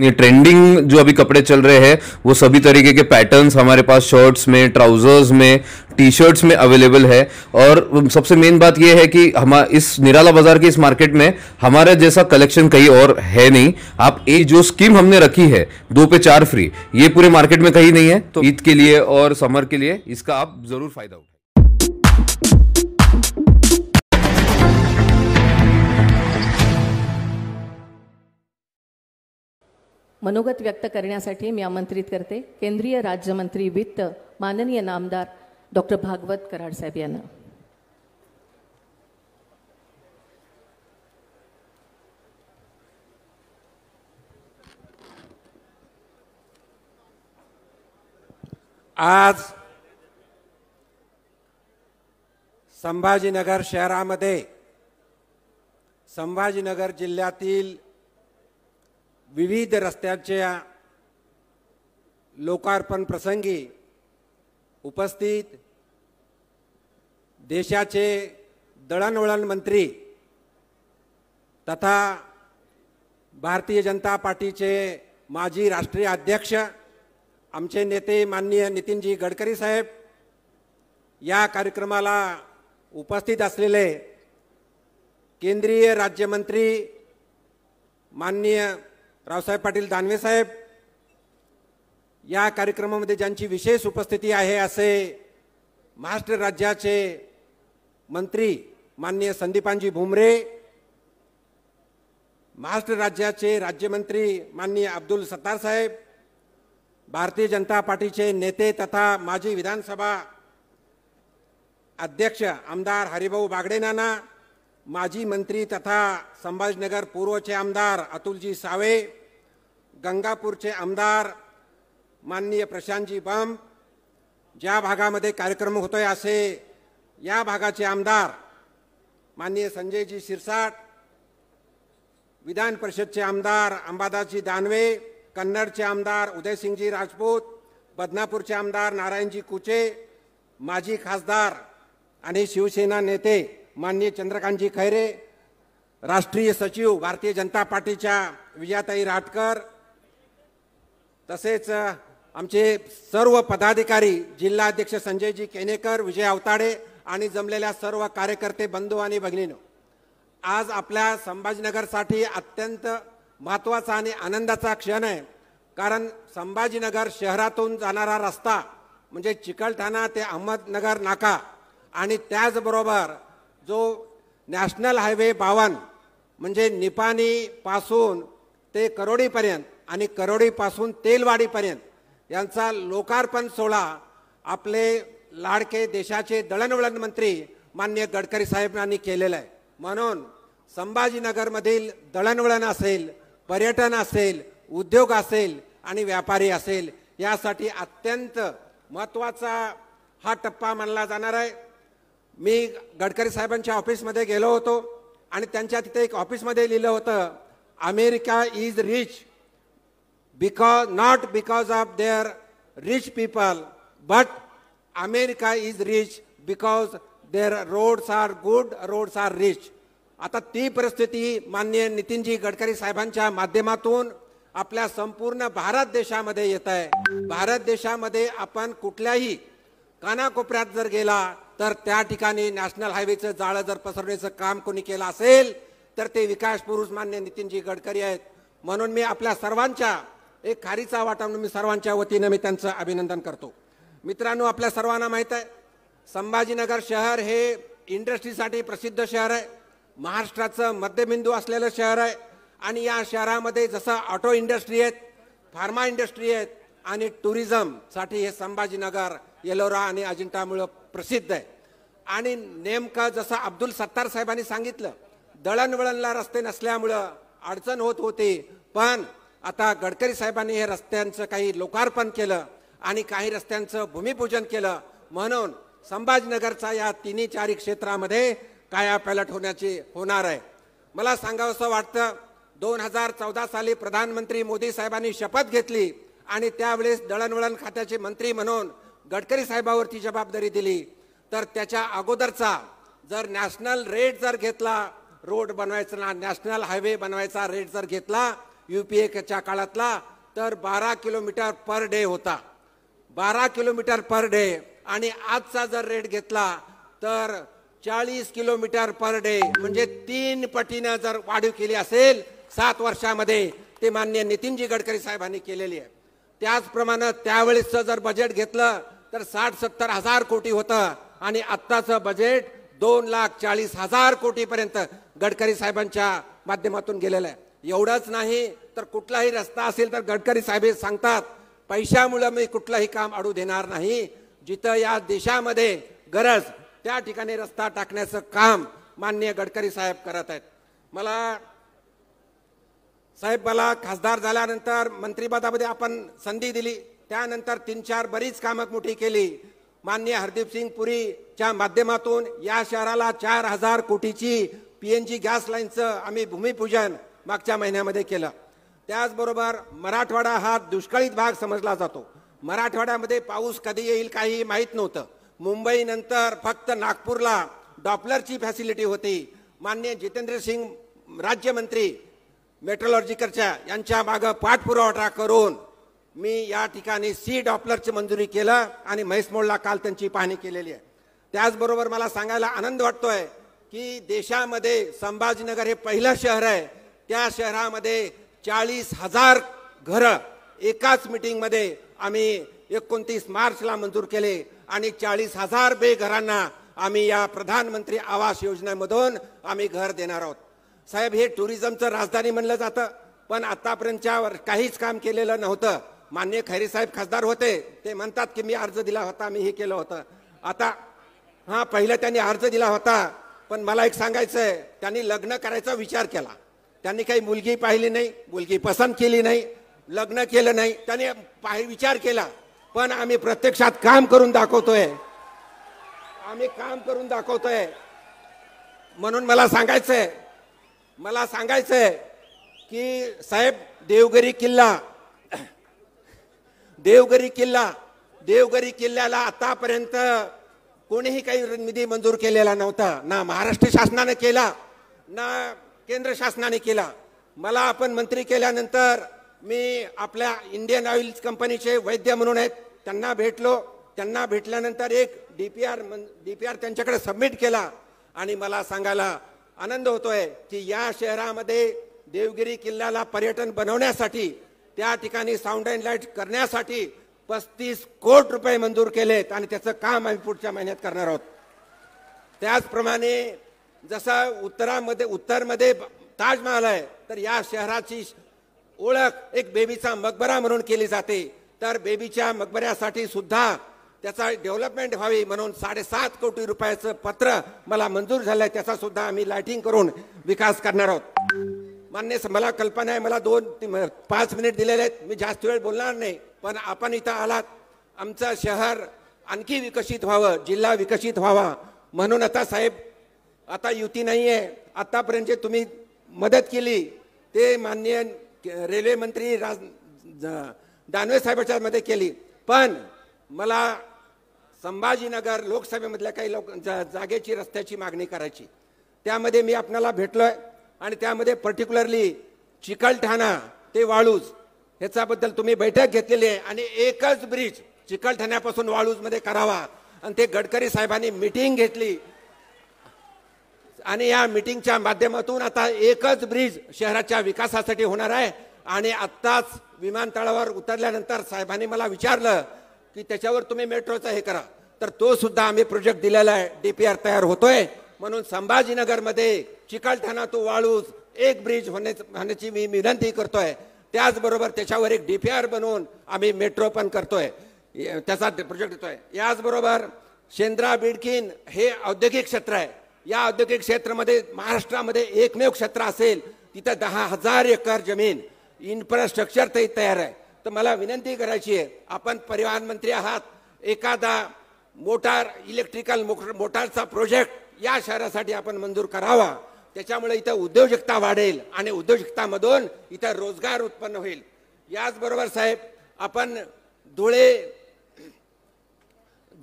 ये ट्रेंडिंग जो अभी कपड़े चल रहे हैं वो सभी तरीके के पैटर्न्स हमारे पास शर्ट्स में ट्राउजर्स में टी शर्ट्स में अवेलेबल है और सबसे मेन बात ये है कि हम इस निराला बाजार के इस मार्केट में हमारे जैसा कलेक्शन कहीं और है नहीं आप ये जो स्कीम हमने रखी है दो पे चार फ्री ये पूरे मार्केट में कहीं नहीं है तो ईद के लिए और समर के लिए इसका आप जरूर फायदा हो मनोगत व्यक्त करण्यासाठी मी आमंत्रित करते केंद्रीय राज्यमंत्री वित्त माननीय नामदार डॉक्टर भागवत कराड साहेब यांना आज संभाजीनगर शहरामध्ये संभाजीनगर जिल्ह्यातील विविध रस्त्यांच्या लोकार्पण प्रसंगी उपस्थित देशाचे दळणवळण मंत्री तथा भारतीय जनता पार्टीचे माजी राष्ट्रीय अध्यक्ष आमचे नेते माननीय नितीनजी गडकरी साहेब या कार्यक्रमाला उपस्थित असलेले केंद्रीय राज्यमंत्री माननीय रावसाहेब पाटील दानवे साहेब या कार्यक्रमामध्ये ज्यांची विशेष उपस्थिती आहे असे महाराष्ट्र राज्याचे मंत्री माननीय संदीपांजी भुमरे महाराष्ट्र राज्याचे राज्यमंत्री माननीय अब्दुल सत्तार साहेब भारतीय जनता पार्टीचे नेते तथा माजी विधानसभा अध्यक्ष आमदार हरिभाऊ बागडे नाना माजी मंत्री तथा संभाजीनगर पूर्वचे आमदार अतुलजी सावे गंगापूरचे आमदार माननीय प्रशांतजी बम ज्या भागामध्ये कार्यक्रम होतोय असे या भागाचे आमदार माननीय संजयजी शिरसाट विधान परिषदचे आमदार अंबादासजी दानवे कन्नडचे आमदार उदयसिंगजी राजपूत बदनापूरचे आमदार नारायणजी कुचे माजी खासदार आणि शिवसेना नेते माननीय चंद्रकांतजी खैरे राष्ट्रीय सचिव भारतीय जनता पार्टीच्या विजयाताई राटकर तसेच आमचे सर्व पदाधिकारी जिल्हाध्यक्ष संजयजी केनेकर विजय अवताडे आणि जमलेल्या सर्व कार्यकर्ते बंधू आणि भगिनीनो आज आपल्या संभाजीनगरसाठी अत्यंत महत्त्वाचा आणि आनंदाचा क्षण आहे कारण संभाजीनगर शहरातून जाणारा रस्ता म्हणजे चिकलठाणा ते अहमदनगर नाका आणि त्याचबरोबर जो नॅशनल हायवे बावन म्हणजे निपाणीपासून ते करोडीपर्यंत आणि करोडीपासून तेलवाडीपर्यंत यांचा लोकार्पण सोहळा आपले लाडके देशाचे दळणवळण मंत्री मान्य गडकरी साहेबांनी केलेला आहे म्हणून संभाजीनगरमधील दळणवळण असेल पर्यटन असेल उद्योग असेल आणि व्यापारी असेल यासाठी अत्यंत महत्त्वाचा हा टप्पा मानला जाणार आहे मी गडकरी साहेबांच्या ऑफिसमध्ये गेलो होतो आणि त्यांच्या तिथे एक ऑफिसमध्ये लिहिलं होतं America is rich because not because of their rich people but America is rich because their roads are good roads are rich आता ती परिस्थिती मान्य नितीनजी गडकरी साहेबांच्या माध्यमातून आपल्या संपूर्ण भारत देशामध्ये येत आहे भारत देशामध्ये आपण कुठल्याही कानाकोपऱ्यात जर गेला तर त्या ठिकाणी नॅशनल हायवेचं जाळं जर पसरवण्याचं काम कोणी केलं असेल तर ते विकास पुरुष मान्य नितीनजी गडकरी आहेत म्हणून मी आपल्या सर्वांच्या एक खारीचा वाटा म्हणून मी सर्वांच्या वतीनं मी त्यांचं अभिनंदन करतो मित्रांनो आपल्या सर्वांना माहीत आहे संभाजीनगर शहर हे इंडस्ट्रीसाठी प्रसिद्ध शहर आहे महाराष्ट्राचं मध्यबिंदू असलेलं शहर आहे आणि या शहरामध्ये जसं ऑटो इंडस्ट्री आहेत फार्मा इंडस्ट्री आहेत आणि टुरिझमसाठी हे संभाजीनगर येलोरा आणि अजिंठामुळं प्रसिद्ध आहे आणि नेमकं जसं अब्दुल सत्तार साहेबांनी सांगितलं दळणवळणला रस्ते नसल्यामुळं अडचण होत होती पण आता गडकरी साहेबांनी हे रस्त्यांचं काही लोकार्पण केलं आणि काही रस्त्यांचं भूमिपूजन केलं म्हणून संभाजीनगरचा या तिन्ही चारी क्षेत्रामध्ये पॅलट होण्याची होणार आहे मला सांगावं वाटतं दोन हजार चौदा साली प्रधानमंत्री मोदी साहेबांनी शपथ घेतली आणि त्यावेळेस दळणवळण खात्याचे मंत्री म्हणून गडकरी साहेबावरती जबाबदारी दिली तर त्याच्या अगोदरचा जर नॅशनल रेट जर घेतला रोड बनवायचा ना नॅशनल हायवे बनवायचा रेट जर घेतला यू पी काळातला तर बारा किलोमीटर पर डे होता बारा किलोमीटर पर डे आणि आजचा जर रेट घेतला तर चाळीस किलोमीटर पर डे म्हणजे तीन पटीनं जर वाढीव केली असेल सात वर्षामध्ये ते मान्य नितीनजी गडकरी साहेबांनी केलेली आहे त्याचप्रमाणे त्यावेळेसचं जर बजेट घेतलं तर साठ सत्तर हजार कोटी होतं आणि आत्ताचं बजेट दोन लाख चाळीस हजार कोटीपर्यंत गडकरी साहेबांच्या माध्यमातून गेलेलं आहे एवढंच नाही तर कुठलाही रस्ता असेल तर गडकरी साहेब सांगतात पैशामुळे मी कुठलंही काम अडू देणार नाही जिथं या देशामध्ये गरज त्या ठिकाणी रस्ता टाकण्याचं काम माननीय गडकरी साहेब करत आहेत मला साहेब मला खासदार झाल्यानंतर मंत्रिपदामध्ये आपण संधी दिली त्यानंतर तीन चार बरीच कामं मोठी केली माननीय पुरी पुरीच्या माध्यमातून या शहराला चार हजार कोटीची पी एन जी गॅस लाईनचं आम्ही भूमिपूजन मागच्या महिन्यामध्ये केलं त्याचबरोबर मराठवाडा हा दुष्काळीत भाग समजला जातो मराठवाड्यामध्ये पाऊस कधी येईल काही माहीत नव्हतं मुंबईनंतर फक्त नागपूरला डॉपलरची फॅसिलिटी होती मान्य जितेंद्र सिंग राज्यमंत्री मेट्रोलॉजिकलच्या यांच्या मागं पाठपुरावा करून मी या ठिकाणी सी डॉपलरची मंजुरी केलं आणि म्हैसमोडला काल त्यांची पाहणी केलेली आहे त्याचबरोबर मला सांगायला आनंद वाटतोय की देशामध्ये संभाजीनगर हे पहिलं शहर आहे त्या शहरामध्ये चाळीस हजार घरं एकाच मिटिंगमध्ये आम्ही एकोणतीस मार्चला मंजूर केले आणि चाळीस हजार बेघरांना आम्ही या प्रधानमंत्री आवास योजनेमधून आम्ही घर देणार आहोत साहेब हे टुरिझमचं राजधानी म्हणलं जातं पण आतापर्यंतच्या काहीच काम केलेलं नव्हतं माननीय खैरी साहेब खासदार होते ते म्हणतात की मी अर्ज दिला होता मी हे केलं होतं आता हां पहिलं त्यांनी अर्ज दिला होता पण मला एक सांगायचं आहे त्यांनी लग्न करायचा विचार केला त्यांनी काही मुलगी पाहिली नाही मुलगी पसंत केली नाही लग्न केलं नाही त्यांनी पाहि विचार केला पण आम्ही प्रत्यक्षात काम करून दाखवतोय आम्ही काम करून दाखवतोय म्हणून मला सांगायचंय मला सांगायचंय की साहेब देवगिरी किल्ला देवगरी किल्ला देवगरी किल्ल्याला आतापर्यंत कोणीही काही निधी मंजूर केलेला नव्हता ना महाराष्ट्र शासनाने केला ना केंद्र शासनाने केला मला आपण मंत्री केल्यानंतर मी आपल्या इंडियन ऑइल कंपनीचे वैद्य म्हणून आहेत त्यांना भेटलो त्यांना भेटल्यानंतर एक D P R D P R त्यांच्याकडे सबमिट केला आणि मला सांगायला आनंद होतोय की या शहरामध्ये देवगिरी किल्ल्याला पर्यटन बनवण्यासाठी त्या ठिकाणी साऊंड अँड लाईट करण्यासाठी पस्तीस कोट रुपये मंजूर केलेत आणि त्याचं काम आम्ही पुढच्या महिन्यात करणार आहोत त्याचप्रमाणे जसं उत्तरामध्ये उत्तरमध्ये ताजमहाल आहे तर या शहराची ओळख एक बेबीचा मकबरा म्हणून केली जाते तर बेबीच्या मकबऱ्यासाठी सुद्धा त्याचा डेव्हलपमेंट व्हावी म्हणून साडेसात कोटी रुपयाचं पत्र मला मंजूर झालंय त्याचा सुद्धा आम्ही लायटिंग करून विकास करणार आहोत मान्य मला कल्पना आहे मला दोन पाच मिनिट दिलेले आहेत मी जास्त वेळ बोलणार नाही पण आपण इथं आलात आमचं शहर आणखी विकसित व्हावं जिल्हा विकसित व्हावा म्हणून आता साहेब आता युती नाही आहे आत्तापर्यंत जे तुम्ही मदत केली ते माननीय रेल्वे मंत्री राज दानवे साहेबाच्या मध्ये केली पण मला संभाजीनगर लोकसभेमधल्या काही लोक जा, जागेची रस्त्याची मागणी करायची त्यामध्ये मी आपल्याला भेटलो आहे आणि त्यामध्ये पर्टिक्युलरली चिकलठाणा ते वाळूज ह्याच्याबद्दल तुम्ही बैठक घेतलेली आहे आणि एकच ब्रिज चिकलठाण्यापासून वाळूजमध्ये करावा आणि ते गडकरी साहेबांनी मिटिंग घेतली आणि या मिटिंगच्या माध्यमातून आता एकच ब्रिज शहराच्या विकासासाठी होणार आहे आणि आत्ताच विमानतळावर उतरल्यानंतर साहेबांनी मला विचारलं की त्याच्यावर तुम्ही मेट्रोचा हे करा तर तो सुद्धा आम्ही प्रोजेक्ट दिलेला आहे डीपीआर तयार होतोय म्हणून संभाजीनगरमध्ये चिकलठाणा तो वाळूज एक ब्रिज होणे होण्याची मी विनंती करतोय त्याचबरोबर त्याच्यावर एक डी पी आर बनवून आम्ही मेट्रो पण करतोय त्याचा प्रोजेक्ट येतोय याचबरोबर शेंद्रा बिडकीन हे औद्योगिक क्षेत्र आहे या औद्योगिक क्षेत्रामध्ये महाराष्ट्रामध्ये एकमेव क्षेत्र असेल तिथं दहा हजार एकर जमीन इन्फ्रास्ट्रक्चर ते तयार आहे तर मला विनंती करायची आहे आपण परिवहन मंत्री आहात एखादा मोटार इलेक्ट्रिकल मोटारचा प्रोजेक्ट या शहरासाठी आपण मंजूर करावा त्याच्यामुळे इथं उद्योजकता वाढेल आणि उद्योजकतामधून इथं रोजगार उत्पन्न होईल याचबरोबर साहेब आपण धुळे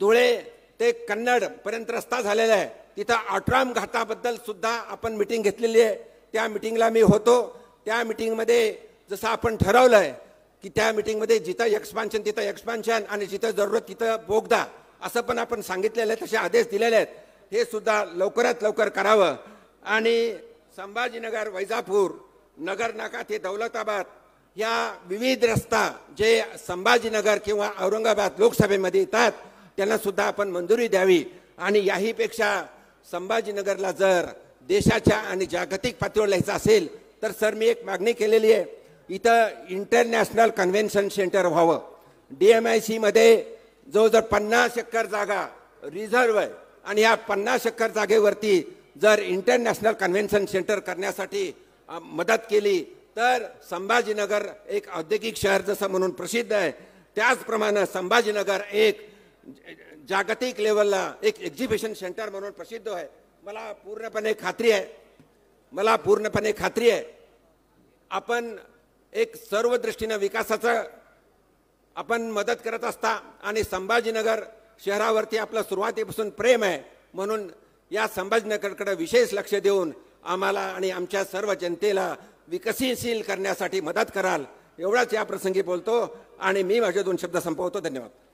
धुळे ते कन्नड पर्यंत रस्ता झालेला आहे तिथं आट्राम घाटाबद्दल सुद्धा आपण मिटिंग घेतलेली आहे त्या मिटिंगला मी होतो त्या मिटिंगमध्ये जसं आपण ठरवलं आहे की त्या मिटिंगमध्ये जिथं एक्सपान्शन तिथं एक्सपान्शन आणि जिथं जरूरत तिथं बोगदा असं पण आपण सांगितलेलं आहे तसे आदेश दिलेले आहेत हे सुद्धा लवकरात लवकर करावं आणि संभाजीनगर वैजापूर नाका ते दौलताबाद या विविध रस्ता जे संभाजीनगर किंवा औरंगाबाद लोकसभेमध्ये येतात त्यांना सुद्धा आपण मंजुरी द्यावी आणि याहीपेक्षा संभाजीनगरला जर देशाच्या आणि जागतिक पातळीवर लिहायचं असेल तर सर मी एक मागणी केलेली आहे इथं इंटरनॅशनल कन्व्हेन्शन सेंटर व्हावं डी एम आय सीमध्ये जवळजवळ पन्नास एकर जागा रिझर्व आहे आणि या पन्नास एकर जागेवरती जर इंटरनॅशनल कन्व्हेन्शन सेंटर करण्यासाठी मदत केली तर संभाजीनगर एक औद्योगिक शहर जसं म्हणून प्रसिद्ध आहे त्याचप्रमाणे संभाजीनगर एक जागतिक लेवलला एक एक्झिबिशन सेंटर म्हणून प्रसिद्ध आहे मला पूर्णपणे खात्री आहे मला पूर्णपणे खात्री आहे आपण एक सर्व दृष्टीनं विकासाचं आपण मदत करत असता आणि संभाजीनगर शहरावरती आपलं सुरुवातीपासून प्रेम आहे म्हणून या संभाजीनगरकडे विशेष लक्ष देऊन आम्हाला आणि आमच्या सर्व जनतेला विकसनशील करण्यासाठी मदत कराल एवढाच या प्रसंगी बोलतो आणि मी माझे दोन शब्द संपवतो धन्यवाद